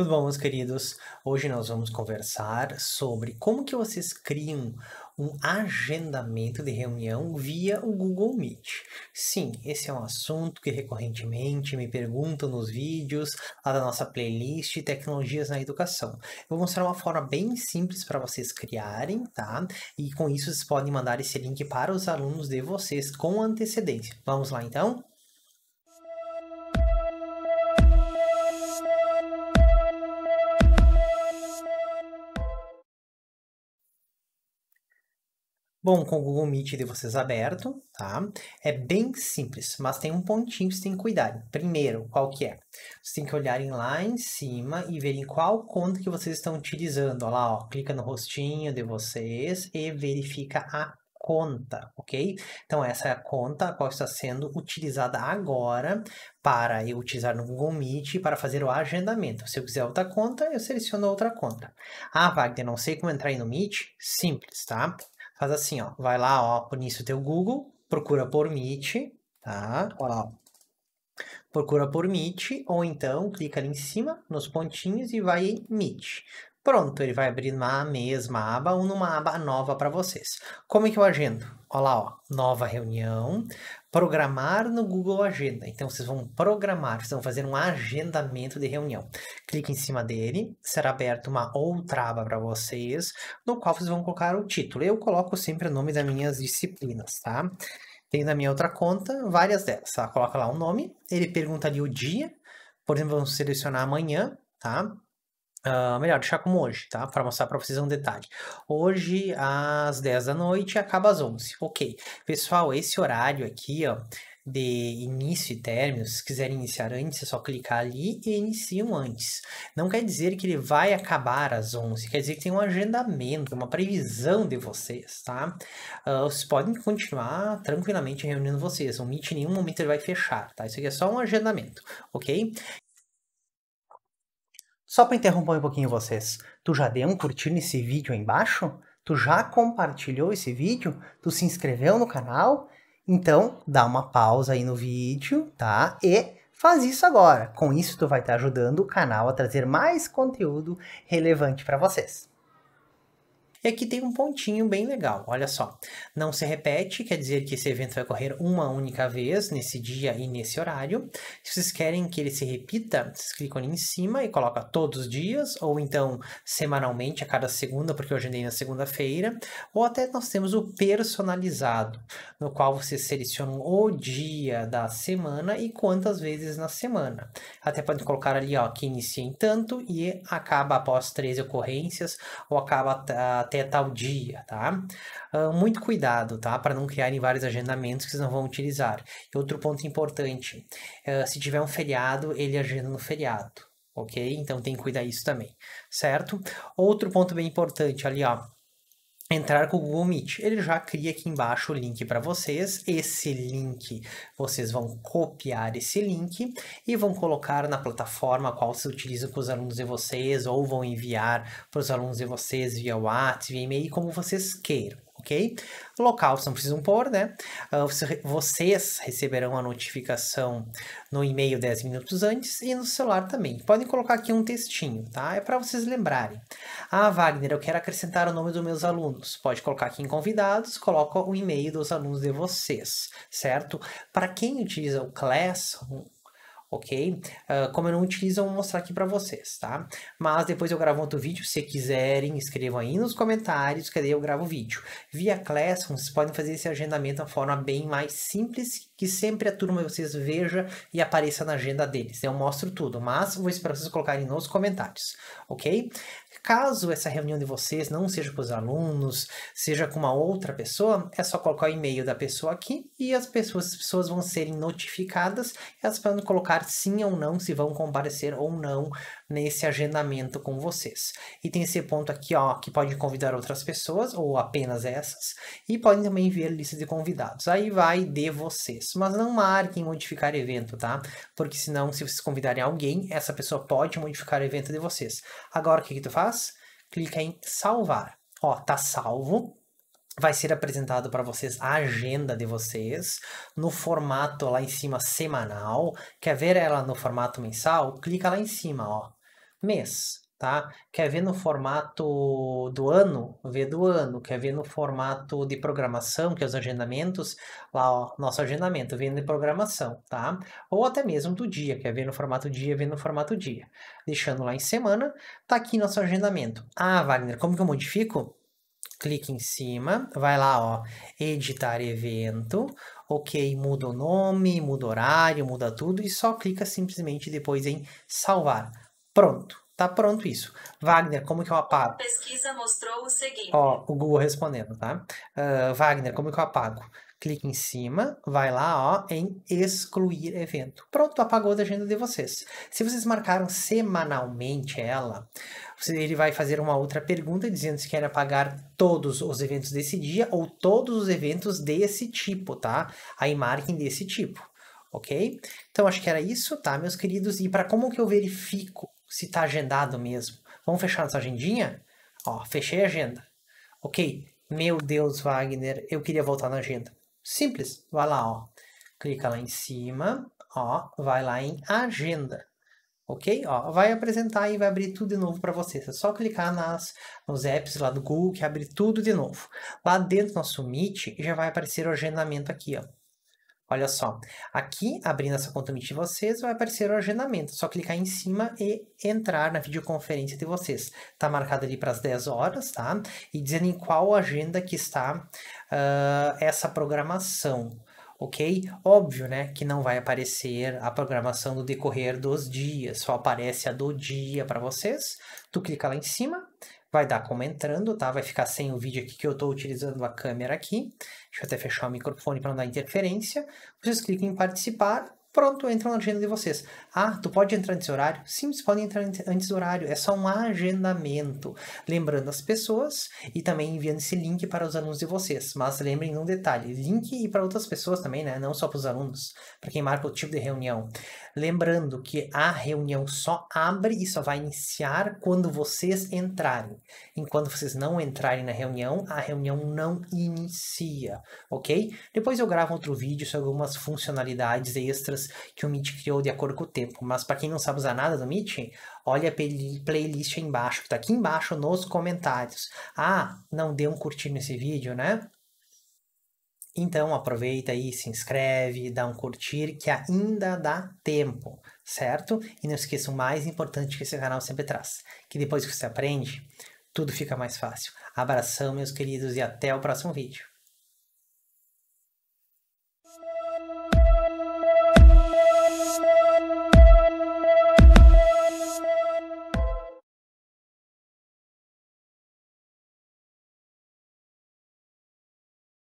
Tudo bom, meus queridos? Hoje nós vamos conversar sobre como que vocês criam um agendamento de reunião via o Google Meet. Sim, esse é um assunto que recorrentemente me perguntam nos vídeos lá da nossa playlist Tecnologias na Educação. Eu vou mostrar uma forma bem simples para vocês criarem, tá? E com isso vocês podem mandar esse link para os alunos de vocês com antecedência. Vamos lá então? Bom, com o Google Meet de vocês aberto, tá? É bem simples, mas tem um pontinho que vocês têm que cuidar. Primeiro, qual que é? Você tem que olharem lá em cima e verem qual conta que vocês estão utilizando. Olha lá, ó, clica no rostinho de vocês e verifica a conta, ok? Então, essa é a conta a qual está sendo utilizada agora para eu utilizar no Google Meet para fazer o agendamento. Se eu quiser outra conta, eu seleciono outra conta. Ah, Wagner, não sei como entrar aí no Meet? Simples, tá? Faz assim, ó. Vai lá, ó, nisso teu Google, procura por Meet, tá? Ó, procura por Meet, ou então clica ali em cima, nos pontinhos, e vai em Meet. Pronto, ele vai abrir na mesma aba ou numa aba nova para vocês. Como é que eu agendo? Olha lá, ó, nova reunião. Programar no Google Agenda. Então, vocês vão programar, vocês vão fazer um agendamento de reunião. Clique em cima dele, será aberta uma outra aba para vocês, no qual vocês vão colocar o título. Eu coloco sempre o nome das minhas disciplinas, tá? Tem na minha outra conta várias delas. Tá? Coloca lá o um nome, ele pergunta ali o dia. Por exemplo, vamos selecionar amanhã, tá? Uh, melhor, deixar como hoje, tá? Para mostrar para vocês um detalhe. Hoje, às 10 da noite, acaba às 11. Ok. Pessoal, esse horário aqui, ó, de início e término, se quiserem iniciar antes, é só clicar ali e iniciam antes. Não quer dizer que ele vai acabar às 11, quer dizer que tem um agendamento, uma previsão de vocês, tá? Uh, vocês podem continuar tranquilamente reunindo vocês, o Meet em nenhum momento ele vai fechar, tá? Isso aqui é só um agendamento, ok? Só para interromper um pouquinho vocês, tu já deu um curtir nesse vídeo aí embaixo? Tu já compartilhou esse vídeo? Tu se inscreveu no canal? Então, dá uma pausa aí no vídeo, tá? E faz isso agora. Com isso, tu vai estar ajudando o canal a trazer mais conteúdo relevante para vocês. É e aqui tem um pontinho bem legal, olha só. Não se repete, quer dizer que esse evento vai ocorrer uma única vez, nesse dia e nesse horário. Se vocês querem que ele se repita, vocês clicam ali em cima e coloca todos os dias, ou então semanalmente, a cada segunda, porque eu agendei na segunda-feira. Ou até nós temos o personalizado, no qual vocês selecionam o dia da semana e quantas vezes na semana. Até podem colocar ali, ó, que inicia em tanto e acaba após três ocorrências, ou acaba ah, até tal dia, tá? Uh, muito cuidado, tá? Para não criarem vários agendamentos que vocês não vão utilizar. E outro ponto importante, uh, se tiver um feriado, ele agenda no feriado, ok? Então tem que cuidar isso também, certo? Outro ponto bem importante ali, ó entrar com o Google Meet. Ele já cria aqui embaixo o link para vocês. Esse link, vocês vão copiar esse link e vão colocar na plataforma qual se utiliza com os alunos de vocês ou vão enviar para os alunos de vocês via WhatsApp, via e-mail, como vocês queiram ok? Local vocês não precisam pôr, né? Ah, vocês receberão a notificação no e-mail 10 minutos antes e no celular também. Podem colocar aqui um textinho, tá? É para vocês lembrarem. Ah, Wagner, eu quero acrescentar o nome dos meus alunos. Pode colocar aqui em convidados, coloca o e-mail dos alunos de vocês, certo? Para quem utiliza o Classroom, ok? Uh, como eu não utilizo, eu vou mostrar aqui para vocês, tá? Mas depois eu gravo outro vídeo, se quiserem, escrevam aí nos comentários, que daí eu gravo o vídeo. Via Classroom, vocês podem fazer esse agendamento de uma forma bem mais simples, que sempre a turma vocês veja e apareça na agenda deles. Eu mostro tudo, mas vou esperar vocês colocarem nos comentários, ok? Caso essa reunião de vocês não seja com os alunos, seja com uma outra pessoa, é só colocar o e-mail da pessoa aqui e as pessoas, as pessoas vão serem notificadas. e Elas podem colocar sim ou não, se vão comparecer ou não nesse agendamento com vocês. E tem esse ponto aqui, ó, que pode convidar outras pessoas ou apenas essas, e podem também ver lista de convidados. Aí vai de vocês, mas não marquem modificar evento, tá? Porque senão, se vocês convidarem alguém, essa pessoa pode modificar o evento de vocês. Agora, o que que tu faz? clica em salvar. Ó, tá salvo. Vai ser apresentado para vocês a agenda de vocês no formato lá em cima semanal. Quer ver ela no formato mensal? Clica lá em cima, ó. Mês tá? Quer ver no formato do ano? Vê do ano. Quer ver no formato de programação, que é os agendamentos? Lá, ó, nosso agendamento, vendo de programação, tá? Ou até mesmo do dia, quer ver no formato dia, vê no formato dia. Deixando lá em semana, tá aqui nosso agendamento. Ah, Wagner, como que eu modifico? Clique em cima, vai lá, ó, editar evento, ok, muda o nome, muda o horário, muda tudo e só clica simplesmente depois em salvar. Pronto. Tá pronto isso. Wagner, como que eu é apago? Pesquisa mostrou o seguinte. Ó, o Google respondendo, tá? Uh, Wagner, como que eu apago? Clique em cima, vai lá, ó, em excluir evento. Pronto, apagou da agenda de vocês. Se vocês marcaram semanalmente ela, ele vai fazer uma outra pergunta dizendo se quer apagar todos os eventos desse dia ou todos os eventos desse tipo, tá? Aí marquem desse tipo, ok? Então acho que era isso, tá, meus queridos? E para como que eu verifico se está agendado mesmo. Vamos fechar nossa agendinha? Ó, fechei a agenda. Ok, meu Deus, Wagner, eu queria voltar na agenda. Simples, vai lá, ó. Clica lá em cima, ó, vai lá em agenda. Ok? Ó, vai apresentar e vai abrir tudo de novo para você. É só clicar nas, nos apps lá do Google que abre tudo de novo. Lá dentro do nosso Meet já vai aparecer o agendamento aqui, ó. Olha só, aqui, abrindo essa conta Meet de vocês, vai aparecer o agendamento. Só clicar em cima e entrar na videoconferência de vocês. Tá marcado ali para as 10 horas, tá? E dizendo em qual agenda que está uh, essa programação ok? Óbvio, né, que não vai aparecer a programação no decorrer dos dias, só aparece a do dia para vocês. Tu clica lá em cima vai dar como entrando, tá? Vai ficar sem o vídeo aqui que eu estou utilizando a câmera aqui. Deixa eu até fechar o microfone para não dar interferência. Vocês clicam em participar Pronto, entram na agenda de vocês. Ah, tu pode entrar nesse horário? Sim, você pode entrar antes do horário. É só um agendamento. Lembrando as pessoas e também enviando esse link para os alunos de vocês. Mas lembrem um detalhe: link e para outras pessoas também, né? Não só para os alunos, para quem marca o tipo de reunião. Lembrando que a reunião só abre e só vai iniciar quando vocês entrarem. Enquanto vocês não entrarem na reunião, a reunião não inicia, ok? Depois eu gravo outro vídeo sobre algumas funcionalidades extras músicas que o Meet criou de acordo com o tempo. Mas para quem não sabe usar nada do Meet, olha a playlist aí embaixo, que tá aqui embaixo nos comentários. Ah, não deu um curtir nesse vídeo, né? Então aproveita aí, se inscreve, dá um curtir que ainda dá tempo, certo? E não esqueça o mais importante que esse canal sempre traz, que depois que você aprende, tudo fica mais fácil. Abração, meus queridos, e até o próximo vídeo.